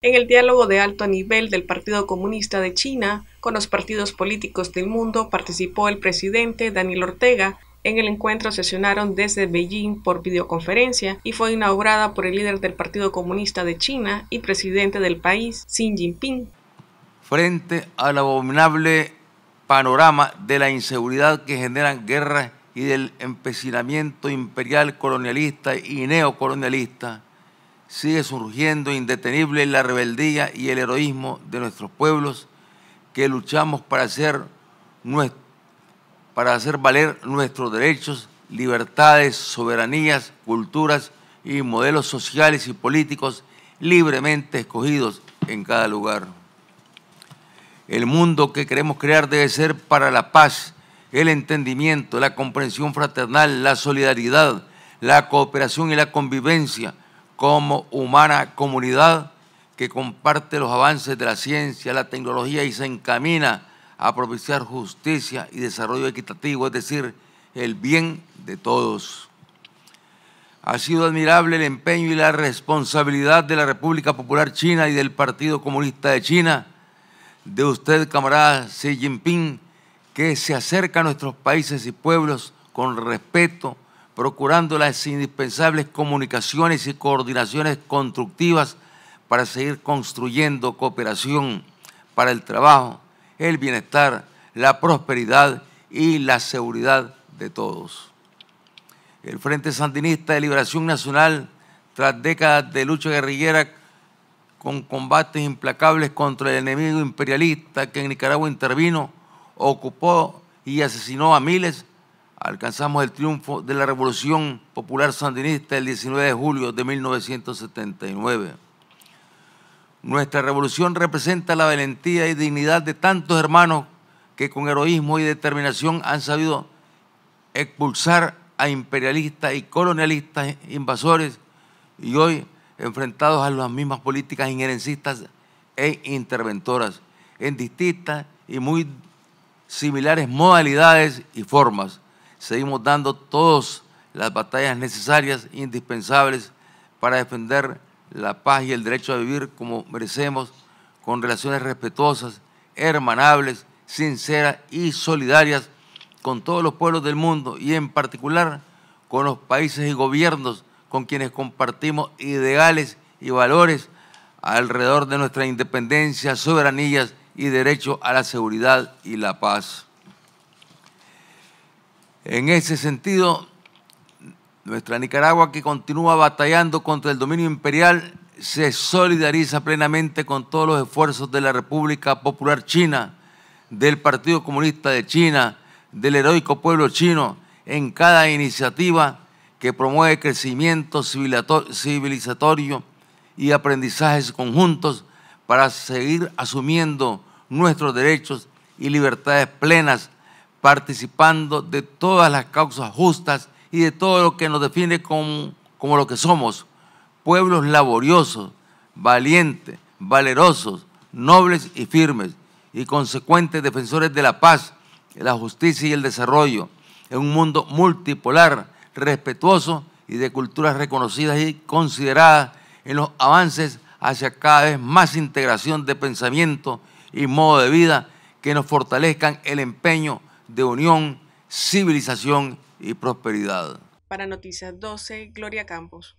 en el diálogo de alto nivel del Partido Comunista de China con los partidos políticos del mundo participó el presidente Daniel Ortega. En el encuentro sesionaron desde Beijing por videoconferencia y fue inaugurada por el líder del Partido Comunista de China y presidente del país, Xi Jinping. Frente al abominable panorama de la inseguridad que generan guerras y del empecinamiento imperial colonialista y neocolonialista, sigue surgiendo indetenible la rebeldía y el heroísmo de nuestros pueblos que luchamos para hacer, para hacer valer nuestros derechos, libertades, soberanías, culturas y modelos sociales y políticos libremente escogidos en cada lugar. El mundo que queremos crear debe ser para la paz, el entendimiento, la comprensión fraternal, la solidaridad, la cooperación y la convivencia, como humana comunidad que comparte los avances de la ciencia, la tecnología y se encamina a propiciar justicia y desarrollo equitativo, es decir, el bien de todos. Ha sido admirable el empeño y la responsabilidad de la República Popular China y del Partido Comunista de China, de usted, camarada Xi Jinping, que se acerca a nuestros países y pueblos con respeto, procurando las indispensables comunicaciones y coordinaciones constructivas para seguir construyendo cooperación para el trabajo, el bienestar, la prosperidad y la seguridad de todos. El Frente Sandinista de Liberación Nacional, tras décadas de lucha guerrillera con combates implacables contra el enemigo imperialista que en Nicaragua intervino, ocupó y asesinó a miles, alcanzamos el triunfo de la Revolución Popular Sandinista el 19 de julio de 1979. Nuestra revolución representa la valentía y dignidad de tantos hermanos que con heroísmo y determinación han sabido expulsar a imperialistas y colonialistas invasores y hoy enfrentados a las mismas políticas injerencistas e interventoras en distintas y muy similares modalidades y formas seguimos dando todas las batallas necesarias, e indispensables, para defender la paz y el derecho a vivir como merecemos, con relaciones respetuosas, hermanables, sinceras y solidarias con todos los pueblos del mundo y en particular con los países y gobiernos con quienes compartimos ideales y valores alrededor de nuestra independencia, soberanías y derecho a la seguridad y la paz. En ese sentido, nuestra Nicaragua que continúa batallando contra el dominio imperial se solidariza plenamente con todos los esfuerzos de la República Popular China, del Partido Comunista de China, del heroico pueblo chino, en cada iniciativa que promueve crecimiento civilizatorio y aprendizajes conjuntos para seguir asumiendo nuestros derechos y libertades plenas participando de todas las causas justas y de todo lo que nos define como, lo que somos, pueblos laboriosos, valientes, valerosos, nobles y firmes, y consecuentes defensores de la paz, la justicia y el desarrollo, en un mundo multipolar, respetuoso y de culturas reconocidas y consideradas en los avances hacia cada vez más integración de pensamiento y modo de vida que nos fortalezcan el empeño de unión, civilización y prosperidad. Para Noticias 12, Gloria Campos.